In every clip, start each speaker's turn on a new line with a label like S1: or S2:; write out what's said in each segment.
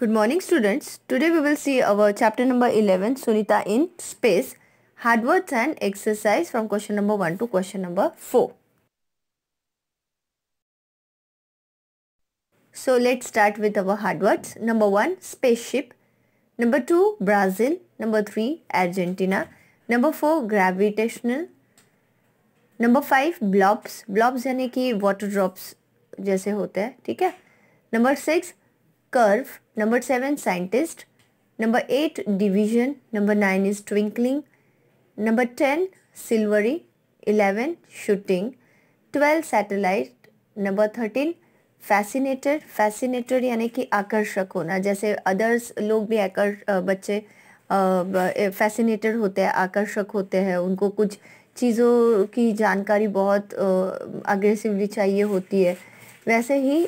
S1: Good morning students. Today we will see our chapter number 11 Sunita in space hard words and exercise from question number 1 to question number 4. So let's start with our hard words. Number 1 spaceship. Number 2 Brazil. Number 3 Argentina. Number 4 gravitational. Number 5 blobs. Blobs yani ki water drops jaise hote hai theek hai number 6 curve number 7 scientist number 8 division number 9 is twinkling number 10 silvery 11 shooting 12 satellite number 13 fascinated fascinated यानी कि आकर्षक होना जैसे others लोग भी आकर बच्चे fascinated होते हैं आकर्षक होते हैं उनको कुछ चीज़ों की जानकारी बहुत अग्रेसिवली चाहिए होती है वैसे ही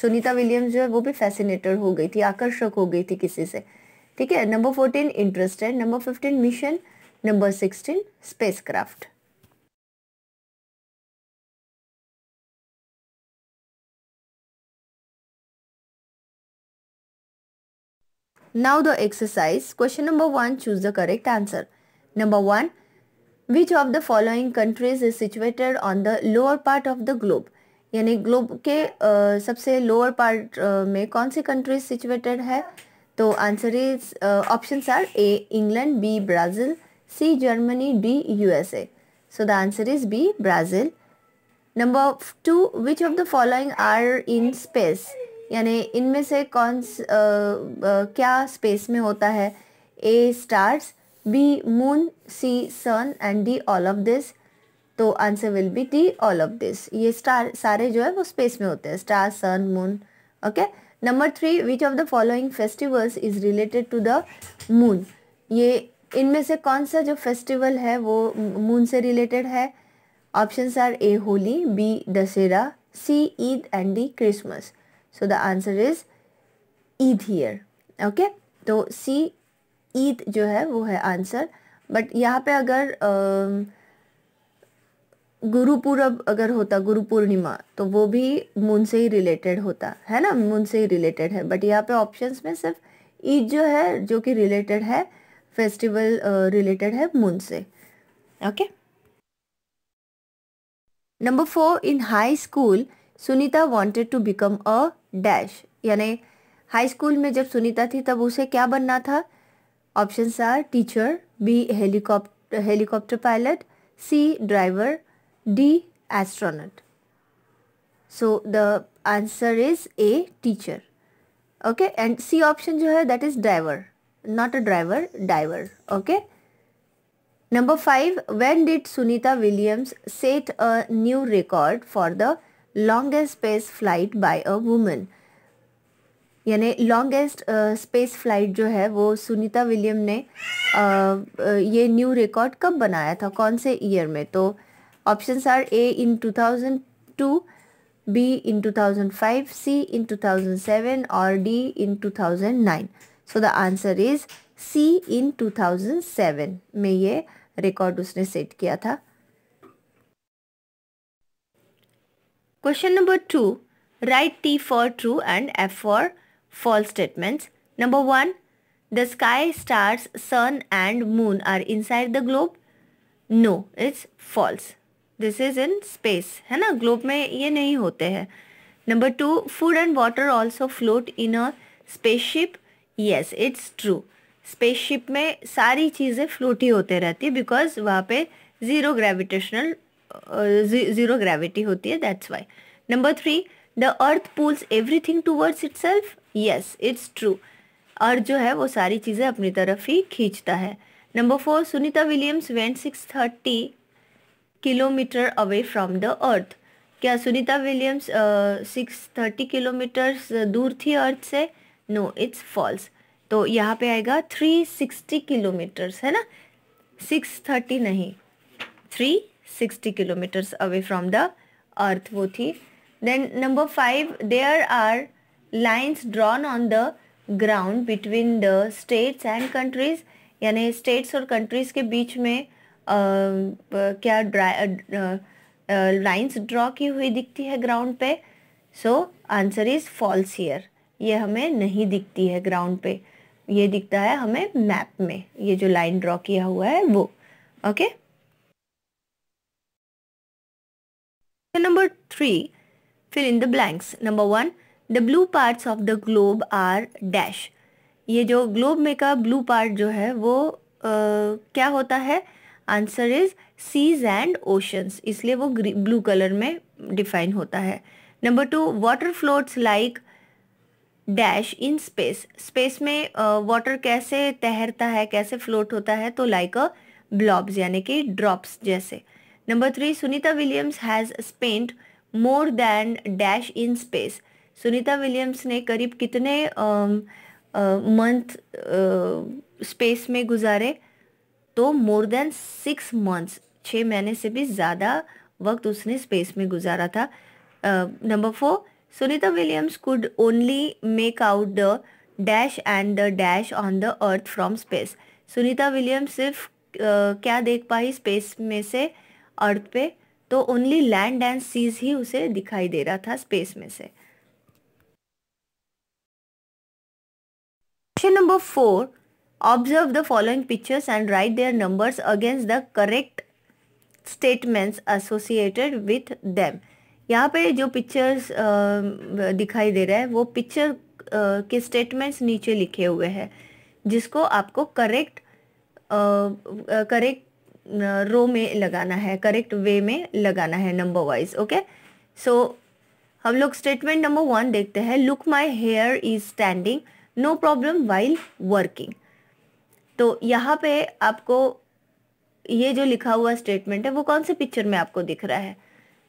S1: सुनीता विलियम्स जो है वो भी फैसिनेटर हो गई थी आकर्षक हो गई थी किसी से ठीक है number fourteen interested number fifteen mission number sixteen spacecraft Now the exercise. Question number 1. Choose the correct answer. Number 1. Which of the following countries is situated on the lower part of the globe? यानी globe के आ, सबसे lower part में कौन सी countries situated है तो answer is option are A England B Brazil C Germany D USA so the answer is B Brazil number two which of the following are in space यानी इनमें से कौन स, आ, आ, क्या स्पेस में होता है A stars B moon C sun and D all of this तो answer will be D all of this ये स्टार सारे जो है वो स्पेस में होते हैं star sun moon okay number three which of the following festivals is related to the moon ये इनमें से कौन सा जो फेस्टिवल है वो मून से रिलेटेड है options are A Holi B Dussehra C Eid and D Christmas so the answer is Eid here okay तो सी ईद जो है वो है आंसर बट यहाँ पे अगर uh, गुरुपूरब अगर होता गुरु पूर्णिमा तो वो भी मून से ही रिलेटेड होता है ना मून से ही रिलेटेड है बट यहाँ पे ऑप्शंस में सिर्फ ईद जो है जो कि रिलेटेड है फेस्टिवल रिलेटेड है मून से okay number four in high school Sunita wanted to become a dash यानी हाई स्कूल में जब सुनीता थी तब उसे क्या बनना था option are teacher B helicopter helicopter pilot C driver D. Astronaut. So the answer is A. Teacher. Okay and C option जो है that is driver. Not a driver, diver. Okay. Number five. When did Sunita Williams set a new record for the longest space flight by a woman? यानी longest space flight जो है वो Sunita William ने uh, uh, ये new record कब बनाया था कौन से ईयर में तो uh, options are A in 2002, B in 2005, C in 2007 or D in 2009. So the answer is C in 2007. May ye record usne set kiya tha. Question number 2. Write T for true and F for false statements. Number 1. The sky, stars, sun and moon are inside the globe? No, it's false. This is in space है ना globe में ये नहीं होते हैं number two food and water also float in a spaceship yes it's true spaceship में सारी चीज़ें फ्लोट ही होते रहती है बिकॉज वहाँ पे ज़ीरो ग्रेविटेशनल ज़ीरो ग्रेविटी होती है that's why number three the earth pulls everything towards itself yes it's true earth जो है वो सारी चीज़ें अपनी तरफ ही खींचता है number four Sunita Williams went six thirty kilometre away from the earth क्या Sunita Williams six thirty kilometres दूर थी अर्थ से नो इट्स फॉल्स तो यहाँ पे आएगा थ्री सिक्सटी किलोमीटर्स है ना सिक्स थर्टी नहीं three sixty kilometres away from the earth वो थी then number five there are lines drawn on the ground between the states and countries यानी स्टेट्स और कंट्रीज़ के बीच में क्या लाइंस ड्रॉ की हुई दिखती है ग्राउंड पे so answer is false here ये हमें नहीं दिखती है ग्राउंड पे ये दिखता है हमें मैप में ये जो लाइन ड्रॉ किया हुआ है वो okay number three fill in the blanks number one the blue parts of the globe are dash ये जो ग्लोब में का ब्लू पार्ट जो है वो आ, क्या होता है answer is seas and oceans इसलिए वो ब्लू कलर में डिफाइन होता है number two water floats like dash in space space में वाटर uh, कैसे तैरता है कैसे फ्लोट होता है तो लाइक अ ब्लॉब्स यानी कि ड्रॉप्स जैसे number three Sunita Williams has spent more than dash in space Sunita Williams ने करीब कितने मंथ uh, स्पेस uh, में गुजारे तो मोर देन सिक्स मंथ्स छः महीने से भी ज़्यादा वक्त उसने स्पेस में गुजारा था number four Sunita Williams could only make out the dash and the dash on the earth from space Sunita Williams सिर्फ uh, क्या देख पाई स्पेस में से अर्थ पे तो ओनली लैंड एंड सीज ही उसे दिखाई दे रहा था स्पेस में से question number four Observe the following pictures and write their numbers against the correct statements associated with them. यहाँ पे जो पिक्चर्स दिखाई दे रहा है वो पिक्चर के स्टेटमेंट्स नीचे लिखे हुए हैं जिसको आपको करेक्ट करेक्ट रो में लगाना है करेक्ट वे में लगाना है नंबर वाइज ओके सो हम लोग स्टेटमेंट नंबर वन देखते हैं look my hair is standing no problem while working तो यहाँ पे आपको ये जो लिखा हुआ स्टेटमेंट है वो कौन से पिक्चर में आपको दिख रहा है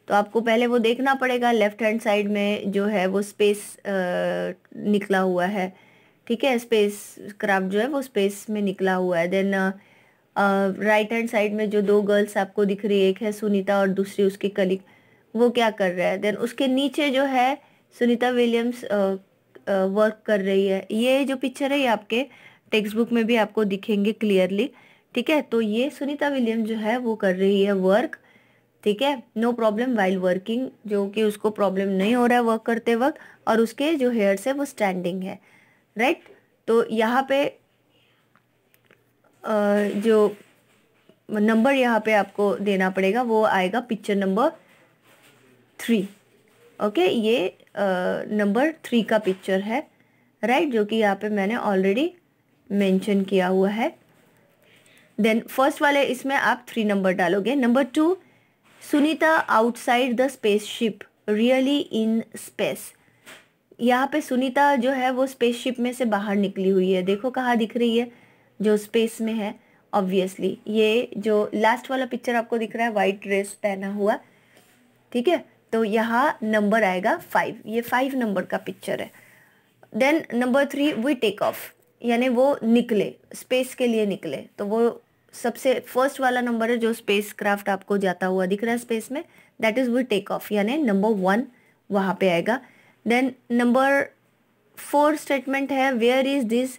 S1: तो आपको पहले वो देखना पड़ेगा लेफ्ट हैंड साइड में जो है वो स्पेस निकला हुआ है ठीक है स्पेस क्राफ्ट जो है वो स्पेस में निकला हुआ है देन राइट हैंड साइड में जो दो गर्ल्स आपको दिख रही है एक है सुनीता और दूसरी उसकी कलिक वो क्या कर रहा है देन उसके नीचे जो है सुनीता विलियम्स वर्क कर रही है ये जो पिक्चर है ये आपके टेक्स्ट बुक में भी आपको दिखेंगे क्लियरली ठीक है तो ये सुनीता विलियम जो है वो कर रही है वर्क ठीक है नो प्रॉब्लम वाइल वर्किंग जो कि उसको प्रॉब्लम नहीं हो रहा है वर्क करते वक्त और उसके जो हेयर्स है वो स्टैंडिंग है राइट तो यहाँ पे जो नंबर यहाँ पे आपको देना पड़ेगा वो आएगा पिक्चर नंबर थ्री ओके ये नंबर थ्री का पिक्चर है राइट जो कि यहाँ पे मैंने ऑलरेडी मेंशन किया हुआ है देन फर्स्ट वाले इसमें आप थ्री नंबर डालोगे number two Sunita outside the spaceship really in space यहाँ पे सुनीता जो है वो स्पेसशिप में से बाहर निकली हुई है देखो कहाँ दिख रही है जो स्पेस में है ऑब्वियसली ये जो लास्ट वाला पिक्चर आपको दिख रहा है वाइट ड्रेस पहना हुआ ठीक है तो यहाँ नंबर आएगा फाइव ये फाइव नंबर का पिक्चर है then number three we take off यानी वो निकले स्पेस के लिए निकले तो वो सबसे फर्स्ट वाला नंबर है जो स्पेस क्राफ्ट आपको जाता हुआ दिख रहा है स्पेस में that is will take off यानी नंबर वन वहाँ पे आएगा देन नंबर फोर स्टेटमेंट है where is this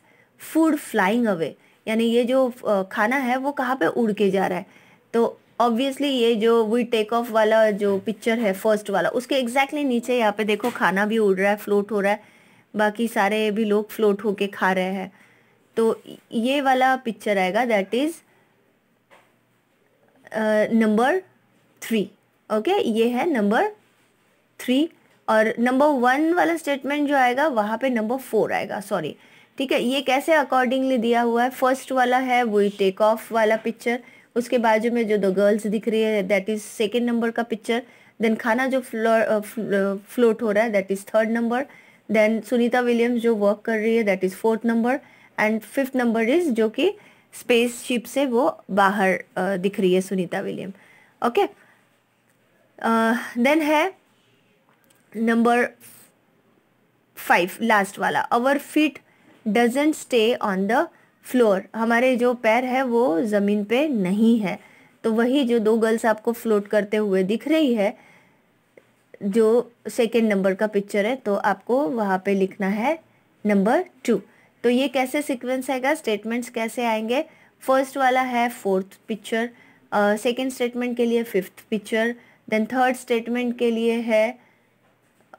S1: food flying away यानी ये जो खाना है वो कहाँ पे उड़ के जा रहा है तो ऑब्वियसली ये जो वी टेक ऑफ वाला जो पिक्चर है फर्स्ट वाला उसके एग्जैक्टली exactly नीचे यहाँ पे देखो खाना भी उड़ रहा है फ्लोट हो रहा है बाकी सारे भी लोग फ्लोट होके खा रहे हैं तो ये वाला पिक्चर आएगा that is number three okay ये है नंबर थ्री और नंबर वन वाला स्टेटमेंट जो आएगा वहाँ पे नंबर फोर आएगा सॉरी ठीक है ये कैसे अकॉर्डिंगली दिया हुआ है फर्स्ट वाला है वो टेक ऑफ वाला पिक्चर उसके बाजू में जो दो गर्ल्स दिख रही है दैट इज़ सेकेंड नंबर का पिक्चर देन खाना जो फ्लो, फ्लो, फ्लोट हो रहा है that is third number then Sunita Williams जो वर्क कर रही है that is fourth number and fifth number is जो कि स्पेस शिप से वो बाहर uh, दिख रही है सुनीता विलियम ओके देन है नंबर फाइव लास्ट वाला our feet doesn't stay on the floor हमारे जो पैर है वो ज़मीन पे नहीं है तो वही जो दो गर्ल्स आपको फ्लोट करते हुए दिख रही है जो सेकेंड नंबर का पिक्चर है तो आपको वहाँ पे लिखना है नंबर टू तो ये कैसे सीक्वेंस आएगा स्टेटमेंट्स कैसे आएंगे फर्स्ट वाला है फोर्थ पिक्चर सेकेंड स्टेटमेंट के लिए fifth picture then third statement के लिए है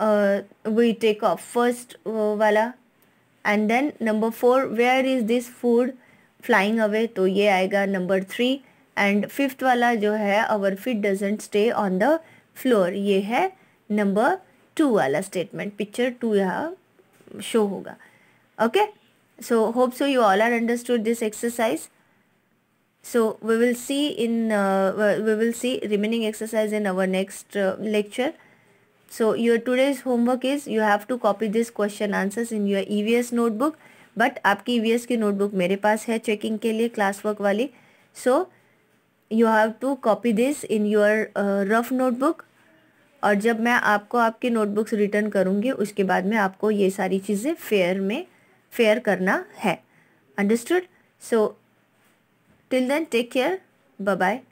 S1: वी टेक ऑफ फर्स्ट वाला and then number four where is this food flying away तो ये आएगा नंबर थ्री एंड फिफ्थ वाला जो है our feet doesn't stay on the floor ये है नंबर टू वाला स्टेटमेंट पिक्चर टू यहाँ शो होगा okay so hope so you all are understood this exercise so we will see in we will see remaining exercise in our next lecture so your today's homework is you have to copy this question answers in your E V S notebook but आपकी E V S की notebook मेरे पास है checking के लिए class work वाली so you have to copy this in your rough notebook और जब मैं आपको आपके नोटबुक्स रिटर्न करूँगी उसके बाद में आपको ये सारी चीज़ें फेयर में फेयर करना है understood so till then take care bye